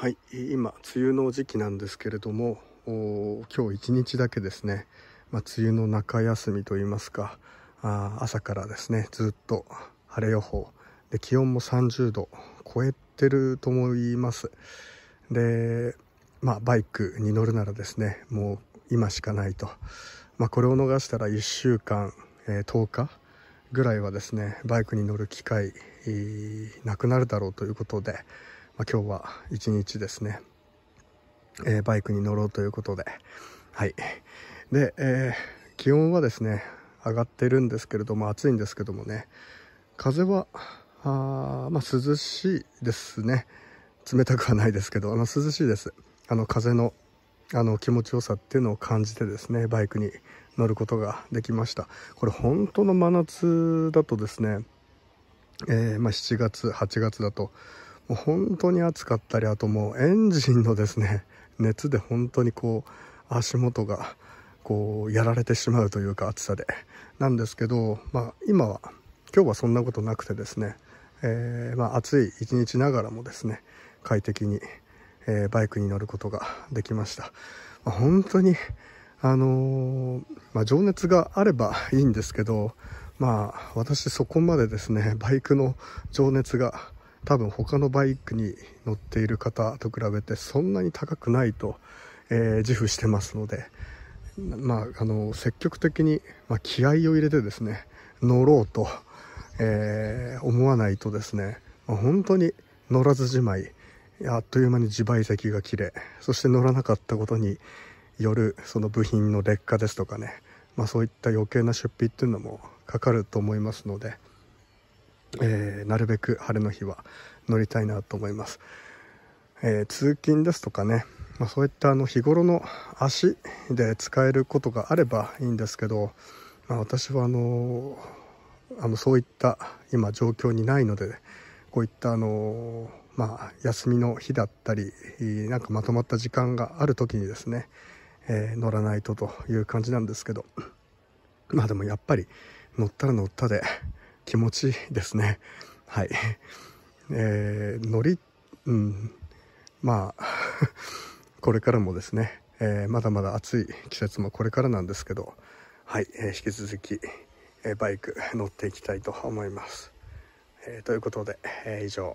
はい今梅雨の時期なんですけれども今日一日だけですね、まあ、梅雨の中休みといいますかあ朝からですねずっと晴れ予報で気温も30度超えてると思いますで、まあ、バイクに乗るならですねもう今しかないと、まあ、これを逃したら1週間、えー、10日ぐらいはですねバイクに乗る機会なくなるだろうということで、まあ、今日は一日ですね、えー、バイクに乗ろうということで、はい。で、えー、気温はですね、上がってるんですけれども、暑いんですけどもね、風は、あまあ、涼しいですね。冷たくはないですけど、あの、涼しいです。あの、風の、あの、気持ちよさっていうのを感じてですね、バイクに乗ることができました。これ、本当の真夏だとですね、えー、まあ、7月、8月だと、もう本当に暑かったり、あともうエンジンのですね、熱で本当にこう、足元が、こう、やられてしまうというか暑さで。なんですけど、まあ今は、今日はそんなことなくてですね、えー、まあ暑い一日ながらもですね、快適に、えー、バイクに乗ることができました。まあ、本当に、あのー、まあ、情熱があればいいんですけど、まあ、私そこまでですね、バイクの情熱が多分他のバイクに乗っている方と比べてそんなに高くないと、えー、自負してますので、まあ、あの積極的に、まあ、気合を入れてですね乗ろうと、えー、思わないとですね、まあ、本当に乗らずじまいあっという間に自賠責が切れそして乗らなかったことによるその部品の劣化ですとかね、まあ、そういった余計な出費っていうのもかかると思いますので。えー、なるべく晴れの日は乗りたいなと思います、えー、通勤ですとかね、まあ、そういったあの日頃の足で使えることがあればいいんですけど、まあ、私はあのー、あのそういった今状況にないのでこういったあのまあ、休みの日だったりなんかまとまった時間がある時にですね、え乗らないとという感じなんですけどまあでもやっぱり乗ったら乗ったで気持ちいいですね。はい。えー、乗り、うん、まあ、これからもですね、えー、まだまだ暑い季節もこれからなんですけど、はい、えー、引き続き、えー、バイク乗っていきたいと思います。えということで、え以上。